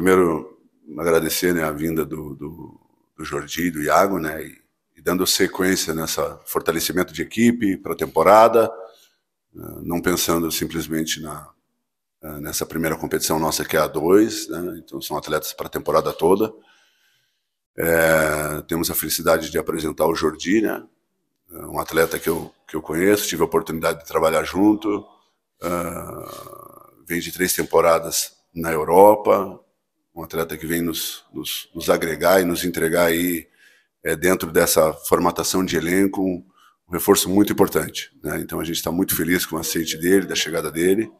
primeiro agradecer né, a vinda do, do, do Jordi e do Iago, né, e, e, dando sequência nessa fortalecimento de equipe para a temporada, né, não pensando simplesmente na eh, nessa primeira competição nossa que é a 2, né, então são atletas para a temporada toda. É, temos a felicidade de apresentar o Jordi, né, um atleta que eu, que eu conheço, tive a oportunidade de trabalhar junto, uh, vem de três temporadas na Europa, um atleta que vem nos, nos, nos agregar e nos entregar aí é, dentro dessa formatação de elenco um, reforço muito importante. Né? Então a gente está muito feliz com o aceite dele, da chegada dele.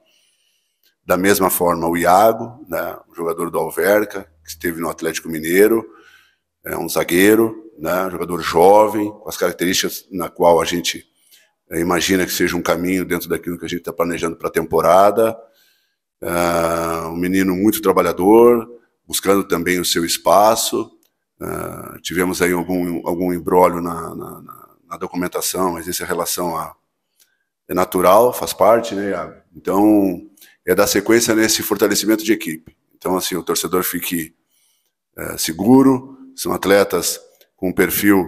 Da mesma forma o Iago, né, um jogador do Alverca, que esteve no Atlético Mineiro, é um zagueiro, né, jogador jovem, com as características na qual a gente é, imagina que seja um caminho dentro daquilo que a gente está planejando para a temporada. Ah, um menino muito trabalhador, buscando também o seu espaço. Uh, tivemos aí algum, algum embrólio na, na, na, documentação, mas essa é relação a, é natural, faz parte, né, Iago? Então, é dar sequência nesse fortalecimento de equipe. Então, assim, o torcedor fique uh, seguro, são atletas com um perfil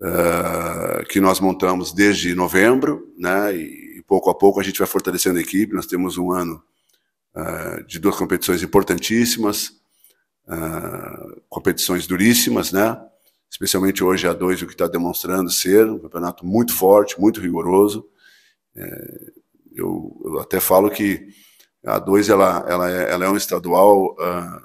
uh, que nós montamos desde novembro, né, e, e pouco a pouco a gente vai fortalecendo a equipe, nós temos um ano de duas competições importantíssimas, ah, competições duríssimas, né? especialmente hoje a 2, o que está demonstrando ser um campeonato muito forte, muito rigoroso. É, eu, eu, até falo que a 2 ela, ela, é, ela é um estadual, uh,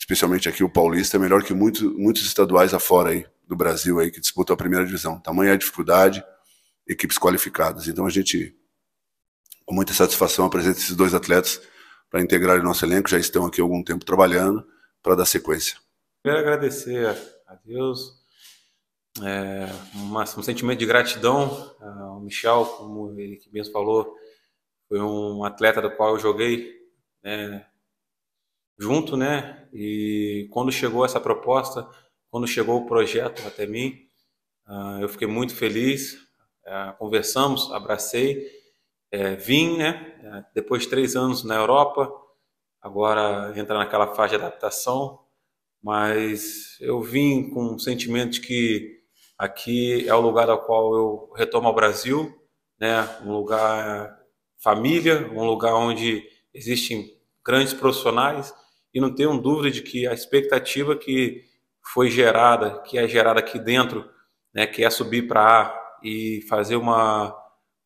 especialmente aqui o paulista, é melhor que muitos muitos estaduais afora aí, do Brasil aí, que disputam a primeira divisão. Tamanha a dificuldade, equipes qualificadas. Então a gente, com muita satisfação, apresenta esses dois atletas para integrar o nosso elenco, já estão aqui há algum tempo trabalhando para dar sequência. Quero agradecer a Deus, é, uma, um sentimento de gratidão. É, ao Michel, como ele mesmo falou, foi um atleta do qual eu joguei né, junto, né? E quando chegou essa proposta, quando chegou o projeto até mim, uh, eu fiquei muito feliz. Uh, conversamos, abracei é, vim, né? É, depois de três anos na Europa, agora entrar naquela fase de adaptação, mas eu vim com um sentimento de que aqui é o lugar ao qual eu retomo ao Brasil, né? Um lugar família, um lugar onde existem grandes profissionais e não tenho dúvida de que a expectativa que foi gerada, que é gerada aqui dentro, né, que é subir para A e fazer uma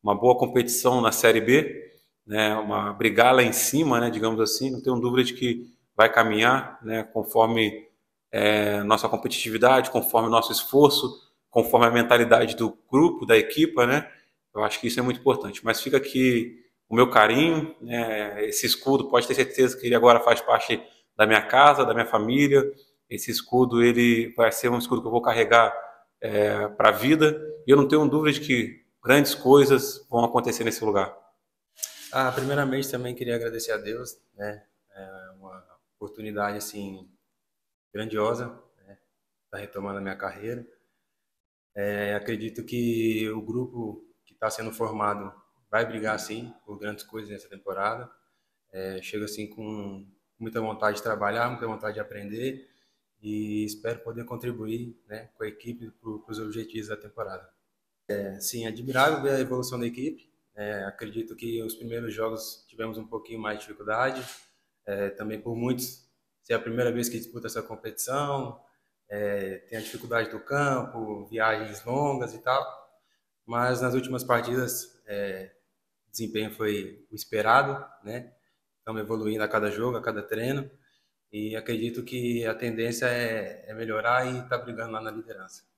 uma boa competição na Série B, né, uma brigar lá em cima, né, digamos assim, não tenho dúvida de que vai caminhar né, conforme é, nossa competitividade, conforme nosso esforço, conforme a mentalidade do grupo, da equipa, né? Eu acho que isso é muito importante. Mas fica aqui o meu carinho, né? esse escudo pode ter certeza que ele agora faz parte da minha casa, da minha família. Esse escudo ele vai ser um escudo que eu vou carregar é, para a vida. E eu não tenho dúvida de que grandes coisas vão acontecer nesse lugar? Ah, primeiramente também queria agradecer a Deus, né? É uma oportunidade assim grandiosa, né? Tá retomando a minha carreira. É, acredito que o grupo que está sendo formado vai brigar sim por grandes coisas nessa temporada. É, assim com muita vontade de trabalhar, muita vontade de aprender e espero poder contribuir né, com a equipe para os objetivos da temporada. É, sim, admirável ver a evolução da equipe. É, acredito que os primeiros jogos tivemos um pouquinho mais de dificuldade, é, também por muitos É a primeira vez que disputa essa competição, é, tem a dificuldade do campo, viagens longas e tal. Mas nas últimas partidas o é, desempenho foi o esperado, né? Estamos evoluindo a cada jogo, a cada treino. E acredito que a tendência é, é melhorar e estar tá brigando lá na liderança.